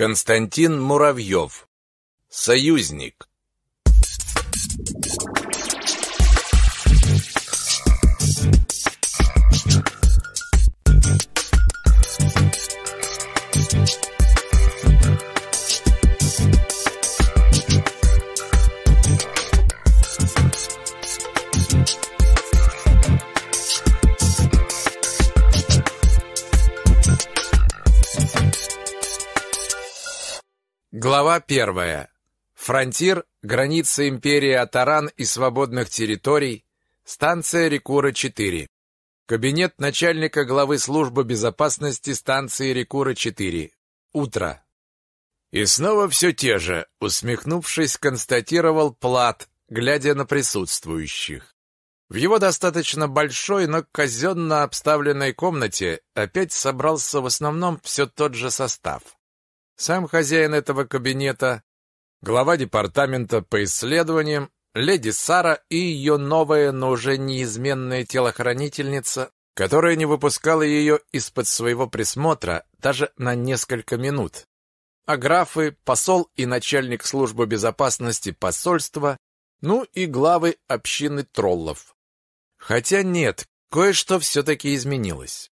Константин Муравьев. Союзник. Глава первая. Фронтир, границы империи Атаран и свободных территорий, станция Рекура-4. Кабинет начальника главы службы безопасности станции Рекура-4. Утро. И снова все те же, усмехнувшись, констатировал Плат, глядя на присутствующих. В его достаточно большой, но казенно обставленной комнате опять собрался в основном все тот же состав – сам хозяин этого кабинета, глава департамента по исследованиям, леди Сара и ее новая, но уже неизменная телохранительница, которая не выпускала ее из-под своего присмотра даже на несколько минут. А графы, посол и начальник службы безопасности посольства, ну и главы общины троллов. Хотя нет, кое-что все-таки изменилось.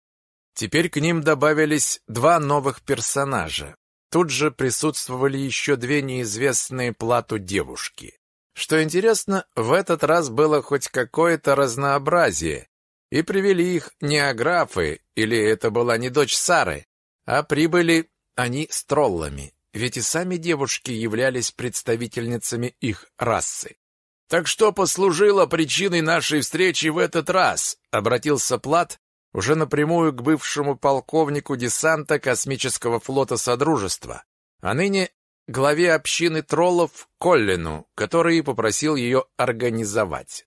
Теперь к ним добавились два новых персонажа. Тут же присутствовали еще две неизвестные плату девушки. Что интересно, в этот раз было хоть какое-то разнообразие, и привели их не аграфы, или это была не дочь Сары, а прибыли они с троллами, ведь и сами девушки являлись представительницами их расы. «Так что послужило причиной нашей встречи в этот раз?» — обратился Плат уже напрямую к бывшему полковнику десанта космического флота Содружества, а ныне главе общины троллов Коллину, который попросил ее организовать.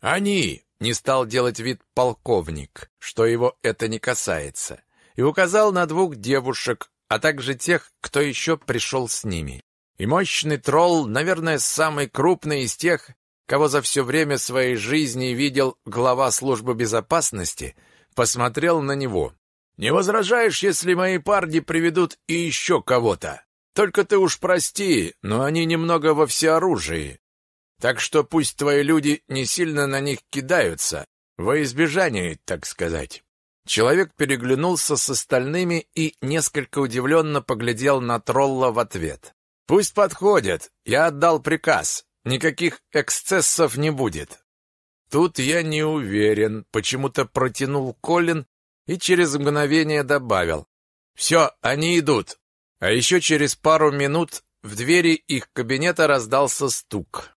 «Они!» — не стал делать вид полковник, что его это не касается, и указал на двух девушек, а также тех, кто еще пришел с ними. И мощный тролл, наверное, самый крупный из тех, кого за все время своей жизни видел глава службы безопасности — посмотрел на него. «Не возражаешь, если мои парни приведут и еще кого-то? Только ты уж прости, но они немного во всеоружии. Так что пусть твои люди не сильно на них кидаются, во избежание, так сказать». Человек переглянулся с остальными и несколько удивленно поглядел на тролла в ответ. «Пусть подходят, я отдал приказ, никаких эксцессов не будет. Тут я не уверен, почему-то протянул Колин и через мгновение добавил. Все, они идут. А еще через пару минут в двери их кабинета раздался стук.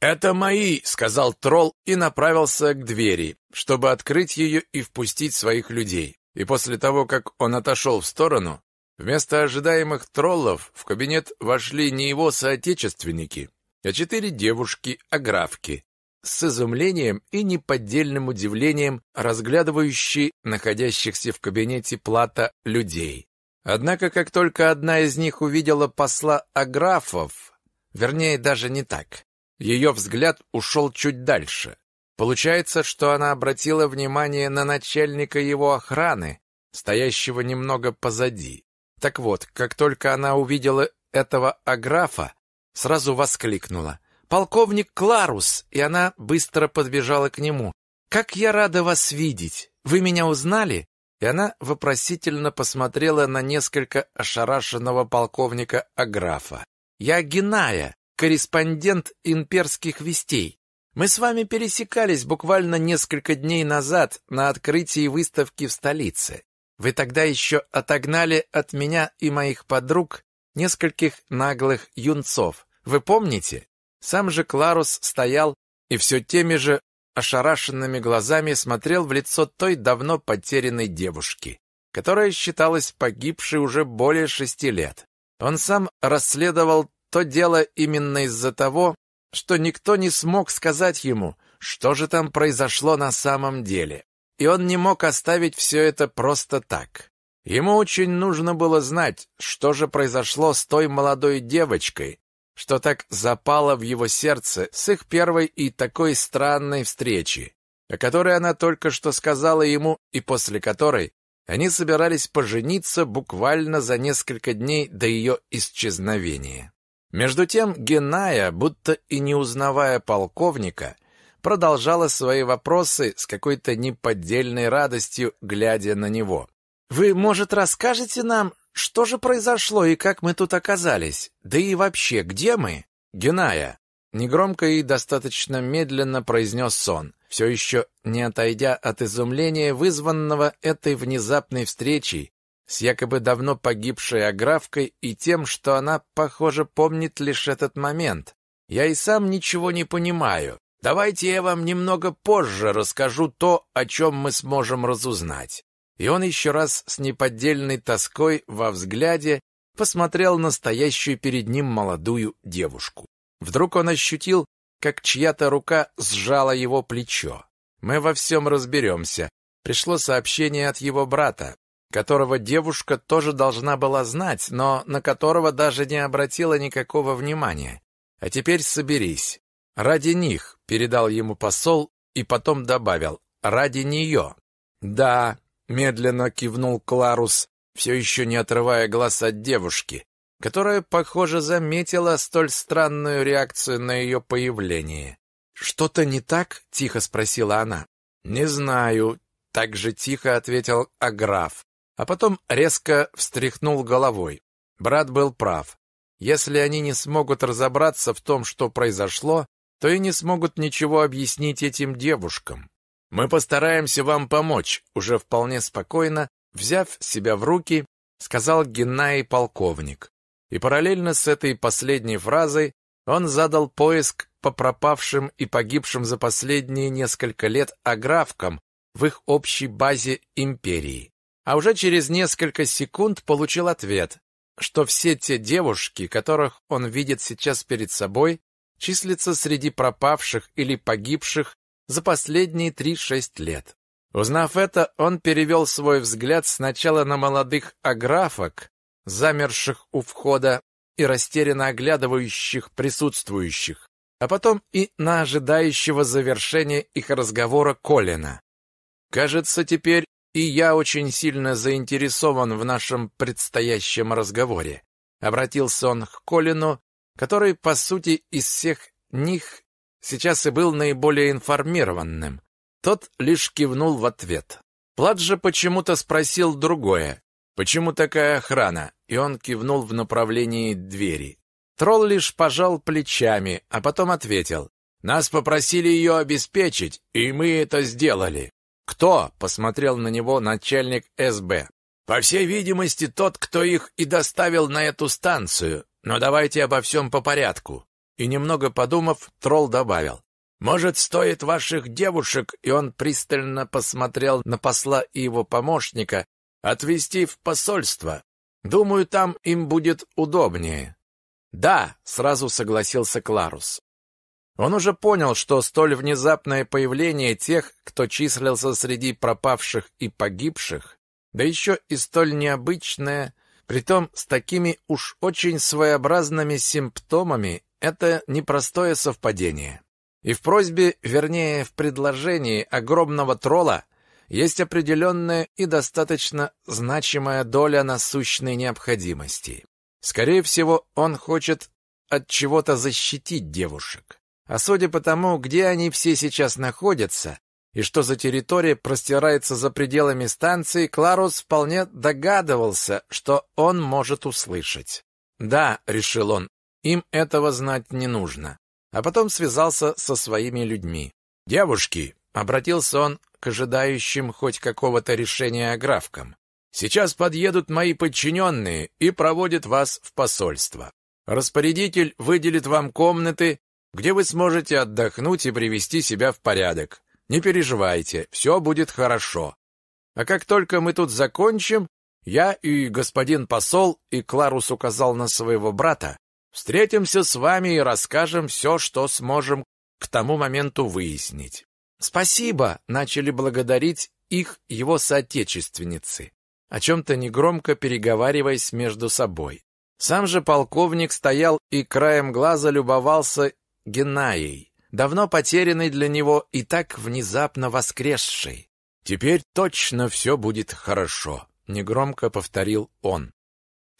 «Это мои!» — сказал тролл и направился к двери, чтобы открыть ее и впустить своих людей. И после того, как он отошел в сторону, вместо ожидаемых троллов в кабинет вошли не его соотечественники, а четыре девушки-аграфки, с изумлением и неподдельным удивлением разглядывающий находящихся в кабинете Плата людей. Однако, как только одна из них увидела посла Аграфов, вернее, даже не так, ее взгляд ушел чуть дальше. Получается, что она обратила внимание на начальника его охраны, стоящего немного позади. Так вот, как только она увидела этого Аграфа, сразу воскликнула — полковник Кларус!» И она быстро подбежала к нему. «Как я рада вас видеть! Вы меня узнали?» И она вопросительно посмотрела на несколько ошарашенного полковника Аграфа. «Я Гиная, корреспондент имперских вестей. Мы с вами пересекались буквально несколько дней назад на открытии выставки в столице. Вы тогда еще отогнали от меня и моих подруг нескольких наглых юнцов. Вы помните? Сам же Кларус стоял и все теми же ошарашенными глазами смотрел в лицо той давно потерянной девушки, которая считалась погибшей уже более шести лет. Он сам расследовал то дело именно из-за того, что никто не смог сказать ему, что же там произошло на самом деле. И он не мог оставить все это просто так. Ему очень нужно было знать, что же произошло с той молодой девочкой, что так запало в его сердце с их первой и такой странной встречи, о которой она только что сказала ему и после которой они собирались пожениться буквально за несколько дней до ее исчезновения. Между тем Геная, будто и не узнавая полковника, продолжала свои вопросы с какой-то неподдельной радостью, глядя на него. «Вы, может, расскажете нам, что же произошло и как мы тут оказались? Да и вообще, где мы? Геная, негромко и достаточно медленно произнес сон, все еще не отойдя от изумления, вызванного этой внезапной встречей с якобы давно погибшей Аграфкой и тем, что она, похоже, помнит лишь этот момент. Я и сам ничего не понимаю. Давайте я вам немного позже расскажу то, о чем мы сможем разузнать. И он еще раз с неподдельной тоской во взгляде посмотрел на стоящую перед ним молодую девушку. Вдруг он ощутил, как чья-то рука сжала его плечо. «Мы во всем разберемся», пришло сообщение от его брата, которого девушка тоже должна была знать, но на которого даже не обратила никакого внимания. «А теперь соберись. Ради них», — передал ему посол и потом добавил, «ради нее». «Да, медленно кивнул Кларус, все еще не отрывая глаз от девушки, которая, похоже, заметила столь странную реакцию на ее появление. «Что-то не так?» — тихо спросила она. «Не знаю», — так же тихо ответил Аграф, а потом резко встряхнул головой. Брат был прав. Если они не смогут разобраться в том, что произошло, то и не смогут ничего объяснить этим девушкам. «Мы постараемся вам помочь», — уже вполне спокойно, взяв себя в руки, сказал Геннадий полковник. И параллельно с этой последней фразой он задал поиск по пропавшим и погибшим за последние несколько лет аграфкам в их общей базе империи. А уже через несколько секунд получил ответ, что все те девушки, которых он видит сейчас перед собой, числятся среди пропавших или погибших за последние 3-6 лет. Узнав это, он перевел свой взгляд сначала на молодых аграфок, замерших у входа и растерянно оглядывающих присутствующих, а потом и на ожидающего завершения их разговора Колина. Кажется, теперь и я очень сильно заинтересован в нашем предстоящем разговоре. Обратился он к Колину, который, по сути, из всех них сейчас и был наиболее информированным. Тот лишь кивнул в ответ. Плат же почему-то спросил другое. «Почему такая охрана?» И он кивнул в направлении двери. Тролл лишь пожал плечами, а потом ответил. «Нас попросили ее обеспечить, и мы это сделали». «Кто?» — посмотрел на него начальник СБ. «По всей видимости, тот, кто их и доставил на эту станцию. Но давайте обо всем по порядку и, немного подумав, тролл добавил. «Может, стоит ваших девушек?» И он пристально посмотрел на посла и его помощника. «Отвезти в посольство. Думаю, там им будет удобнее». «Да», — сразу согласился Кларус. Он уже понял, что столь внезапное появление тех, кто числился среди пропавших и погибших, да еще и столь необычное, притом с такими уж очень своеобразными симптомами это непростое совпадение. И в просьбе, вернее, в предложении огромного тролла есть определенная и достаточно значимая доля насущной необходимости. Скорее всего, он хочет от чего-то защитить девушек. А судя по тому, где они все сейчас находятся, и что за территория простирается за пределами станции, Кларус вполне догадывался, что он может услышать. «Да», — решил он, им этого знать не нужно. А потом связался со своими людьми. «Девушки!» — обратился он к ожидающим хоть какого-то решения аграфкам. «Сейчас подъедут мои подчиненные и проводят вас в посольство. Распорядитель выделит вам комнаты, где вы сможете отдохнуть и привести себя в порядок. Не переживайте, все будет хорошо. А как только мы тут закончим, я и господин посол и Кларус указал на своего брата, Встретимся с вами и расскажем все, что сможем к тому моменту выяснить. Спасибо, начали благодарить их его соотечественницы, о чем-то негромко переговариваясь между собой. Сам же полковник стоял и краем глаза любовался Геннаей, давно потерянной для него и так внезапно воскресшей. «Теперь точно все будет хорошо», — негромко повторил он.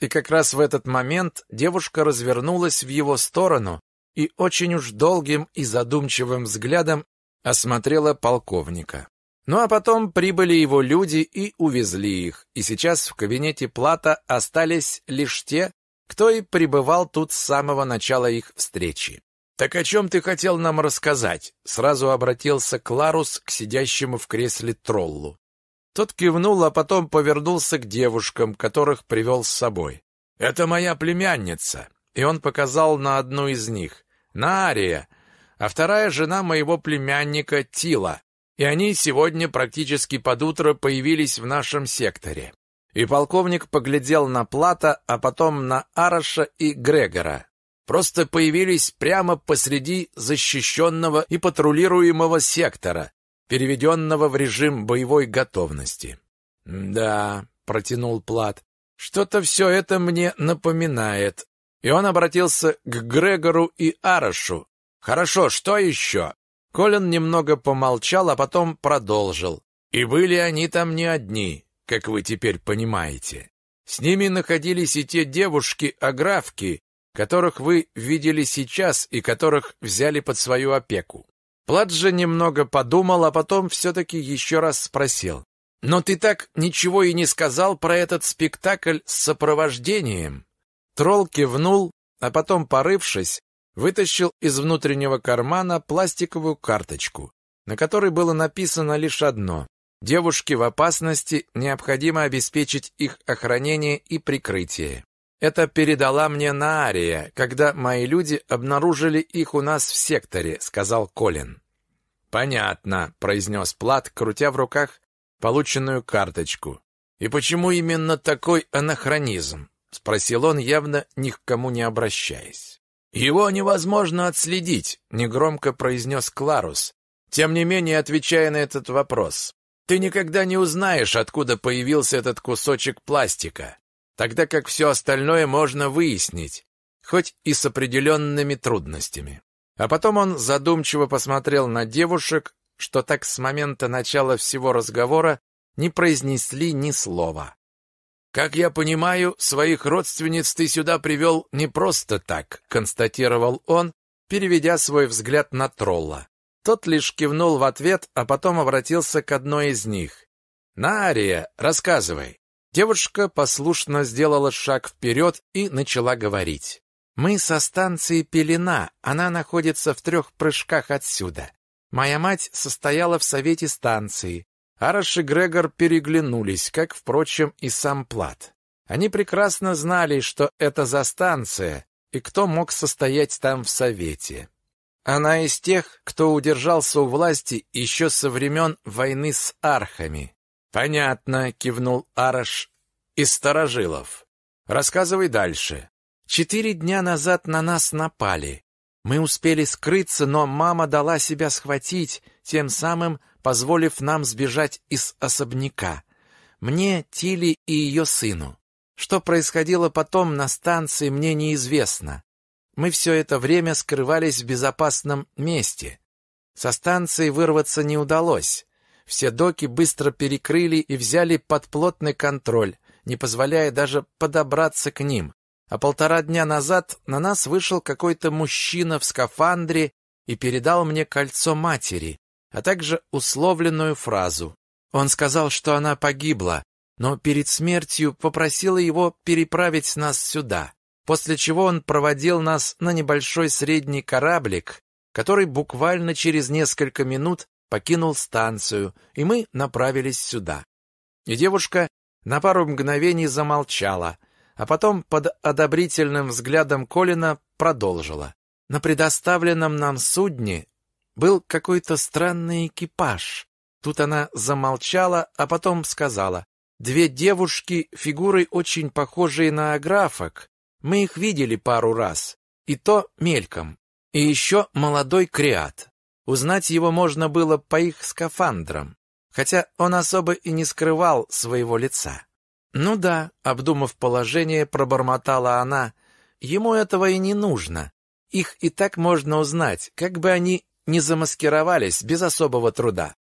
И как раз в этот момент девушка развернулась в его сторону и очень уж долгим и задумчивым взглядом осмотрела полковника. Ну а потом прибыли его люди и увезли их, и сейчас в кабинете Плата остались лишь те, кто и пребывал тут с самого начала их встречи. «Так о чем ты хотел нам рассказать?» Сразу обратился Кларус к сидящему в кресле троллу. Тот кивнул, а потом повернулся к девушкам, которых привел с собой. «Это моя племянница!» И он показал на одну из них. «На Ария!» А вторая жена моего племянника Тила. И они сегодня практически под утро появились в нашем секторе. И полковник поглядел на Плата, а потом на Араша и Грегора. Просто появились прямо посреди защищенного и патрулируемого сектора, переведенного в режим боевой готовности. «Да», — протянул Плат, — «что-то все это мне напоминает». И он обратился к Грегору и Арашу. «Хорошо, что еще?» Колин немного помолчал, а потом продолжил. «И были они там не одни, как вы теперь понимаете. С ними находились и те девушки-аграфки, которых вы видели сейчас и которых взяли под свою опеку. Плат же немного подумал, а потом все-таки еще раз спросил. «Но ты так ничего и не сказал про этот спектакль с сопровождением?» Тролл кивнул, а потом, порывшись, вытащил из внутреннего кармана пластиковую карточку, на которой было написано лишь одно. Девушке в опасности необходимо обеспечить их охранение и прикрытие. Это передала мне Наария, когда мои люди обнаружили их у нас в секторе, сказал Колин. Понятно, произнес Плат, крутя в руках полученную карточку. И почему именно такой анахронизм? спросил он, явно ни к кому не обращаясь. Его невозможно отследить, негромко произнес Кларус, тем не менее отвечая на этот вопрос. Ты никогда не узнаешь, откуда появился этот кусочек пластика тогда как все остальное можно выяснить, хоть и с определенными трудностями. А потом он задумчиво посмотрел на девушек, что так с момента начала всего разговора не произнесли ни слова. «Как я понимаю, своих родственниц ты сюда привел не просто так», констатировал он, переведя свой взгляд на тролла. Тот лишь кивнул в ответ, а потом обратился к одной из них. «Нария, рассказывай, Девушка послушно сделала шаг вперед и начала говорить. «Мы со станции Пелена, она находится в трех прыжках отсюда. Моя мать состояла в совете станции. Араш и Грегор переглянулись, как, впрочем, и сам Плат. Они прекрасно знали, что это за станция и кто мог состоять там в совете. Она из тех, кто удержался у власти еще со времен войны с архами. Понятно, кивнул Араш из Старожилов. Рассказывай дальше. Четыре дня назад на нас напали. Мы успели скрыться, но мама дала себя схватить, тем самым позволив нам сбежать из особняка. Мне, Тиле и ее сыну. Что происходило потом на станции, мне неизвестно. Мы все это время скрывались в безопасном месте. Со станции вырваться не удалось. Все доки быстро перекрыли и взяли под плотный контроль, не позволяя даже подобраться к ним. А полтора дня назад на нас вышел какой-то мужчина в скафандре и передал мне кольцо матери, а также условленную фразу. Он сказал, что она погибла, но перед смертью попросила его переправить нас сюда, после чего он проводил нас на небольшой средний кораблик, который буквально через несколько минут покинул станцию, и мы направились сюда. И девушка на пару мгновений замолчала, а потом под одобрительным взглядом Колина продолжила. На предоставленном нам судне был какой-то странный экипаж. Тут она замолчала, а потом сказала. Две девушки, фигуры очень похожие на аграфок. Мы их видели пару раз, и то мельком. И еще молодой креат. Узнать его можно было по их скафандрам, хотя он особо и не скрывал своего лица. «Ну да», — обдумав положение, пробормотала она, — «ему этого и не нужно. Их и так можно узнать, как бы они ни замаскировались без особого труда.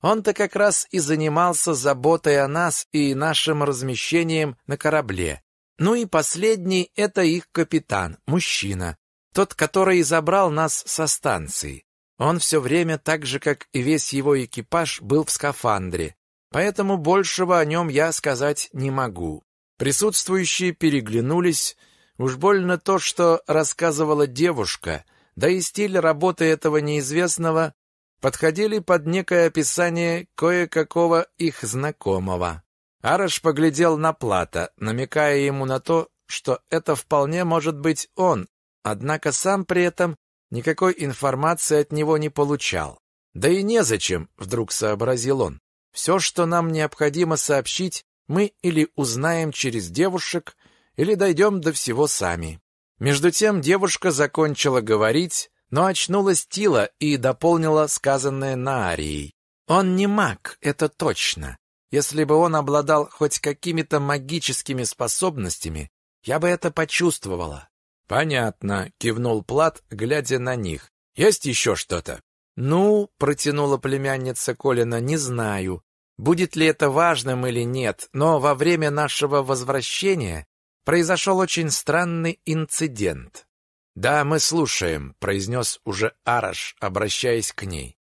Он-то как раз и занимался заботой о нас и нашим размещением на корабле. Ну и последний — это их капитан, мужчина, тот, который забрал нас со станции. Он все время, так же как и весь его экипаж, был в скафандре, поэтому большего о нем я сказать не могу. Присутствующие переглянулись, уж больно то, что рассказывала девушка, да и стиль работы этого неизвестного подходили под некое описание кое-какого их знакомого. Араш поглядел на Плата, намекая ему на то, что это вполне может быть он, однако сам при этом никакой информации от него не получал. Да и незачем, вдруг сообразил он. Все, что нам необходимо сообщить, мы или узнаем через девушек, или дойдем до всего сами. Между тем девушка закончила говорить, но очнулась Тила и дополнила сказанное Наарией. Он не маг, это точно. Если бы он обладал хоть какими-то магическими способностями, я бы это почувствовала. Понятно, кивнул Плат, глядя на них. Есть еще что-то? Ну, протянула племянница Колина, не знаю. Будет ли это важным или нет, но во время нашего возвращения произошел очень странный инцидент. Да, мы слушаем, произнес уже Араш, обращаясь к ней.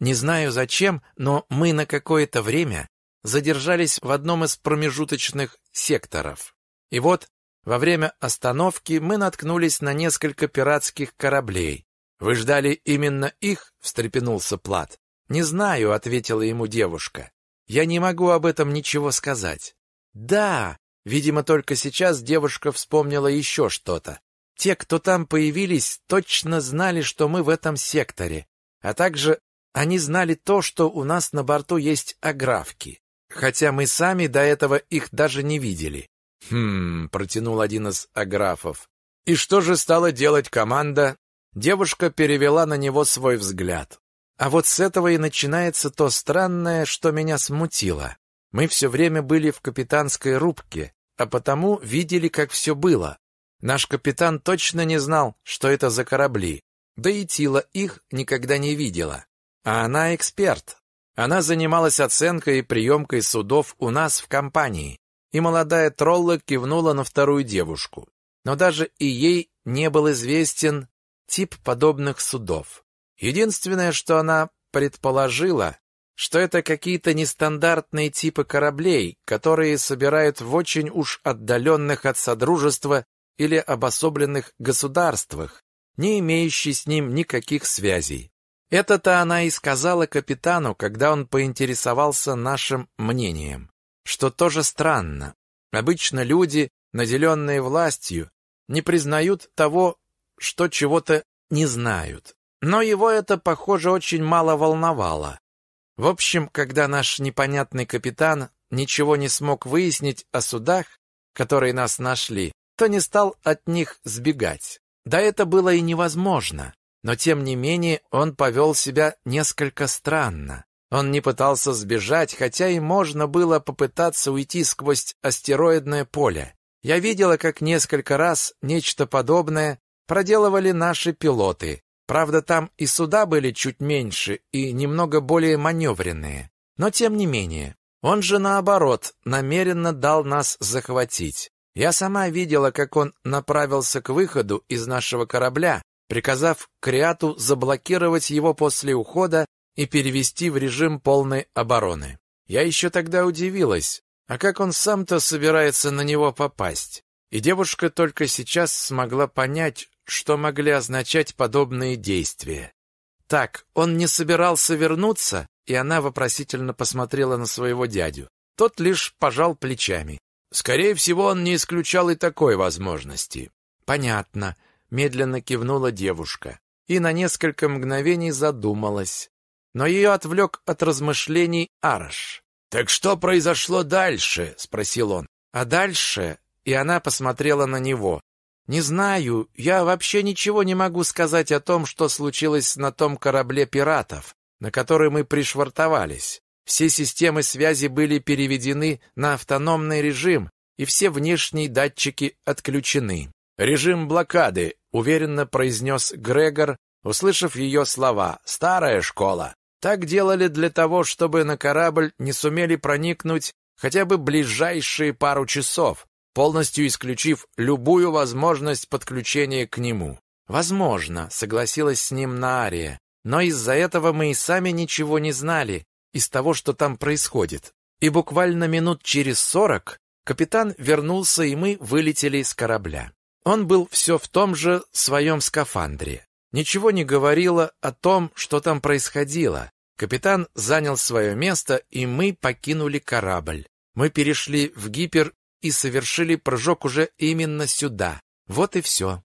Не знаю зачем, но мы на какое-то время задержались в одном из промежуточных секторов. И вот во время остановки мы наткнулись на несколько пиратских кораблей. Вы ждали именно их? встрепенулся Плат. Не знаю, ответила ему девушка. Я не могу об этом ничего сказать. Да, видимо, только сейчас девушка вспомнила еще что-то. Те, кто там появились, точно знали, что мы в этом секторе, а также они знали то, что у нас на борту есть аграфки, хотя мы сами до этого их даже не видели. Хм, протянул один из аграфов. И что же стала делать команда? Девушка перевела на него свой взгляд. А вот с этого и начинается то странное, что меня смутило. Мы все время были в капитанской рубке, а потому видели, как все было. Наш капитан точно не знал, что это за корабли. Да и Тила их никогда не видела. А она эксперт. Она занималась оценкой и приемкой судов у нас в компании и молодая тролла кивнула на вторую девушку. Но даже и ей не был известен тип подобных судов. Единственное, что она предположила, что это какие-то нестандартные типы кораблей, которые собирают в очень уж отдаленных от Содружества или обособленных государствах, не имеющие с ним никаких связей. Это-то она и сказала капитану, когда он поинтересовался нашим мнением что тоже странно. Обычно люди, наделенные властью, не признают того, что чего-то не знают. Но его это, похоже, очень мало волновало. В общем, когда наш непонятный капитан ничего не смог выяснить о судах, которые нас нашли, то не стал от них сбегать. Да это было и невозможно, но тем не менее он повел себя несколько странно. Он не пытался сбежать, хотя и можно было попытаться уйти сквозь астероидное поле. Я видела, как несколько раз нечто подобное проделывали наши пилоты. Правда, там и суда были чуть меньше и немного более маневренные. Но тем не менее, он же наоборот намеренно дал нас захватить. Я сама видела, как он направился к выходу из нашего корабля, приказав Криату заблокировать его после ухода и перевести в режим полной обороны. Я еще тогда удивилась, а как он сам-то собирается на него попасть? И девушка только сейчас смогла понять, что могли означать подобные действия. Так, он не собирался вернуться, и она вопросительно посмотрела на своего дядю. Тот лишь пожал плечами. Скорее всего, он не исключал и такой возможности. Понятно, медленно кивнула девушка и на несколько мгновений задумалась но ее отвлек от размышлений Араш. «Так что произошло дальше?» — спросил он. «А дальше?» — и она посмотрела на него. «Не знаю, я вообще ничего не могу сказать о том, что случилось на том корабле пиратов, на который мы пришвартовались. Все системы связи были переведены на автономный режим, и все внешние датчики отключены. «Режим блокады», — уверенно произнес Грегор, услышав ее слова. «Старая школа. Так делали для того, чтобы на корабль не сумели проникнуть хотя бы ближайшие пару часов, полностью исключив любую возможность подключения к нему. «Возможно», — согласилась с ним Наария, «но из-за этого мы и сами ничего не знали из того, что там происходит. И буквально минут через сорок капитан вернулся, и мы вылетели из корабля. Он был все в том же своем скафандре ничего не говорила о том, что там происходило. Капитан занял свое место, и мы покинули корабль. Мы перешли в гипер и совершили прыжок уже именно сюда. Вот и все.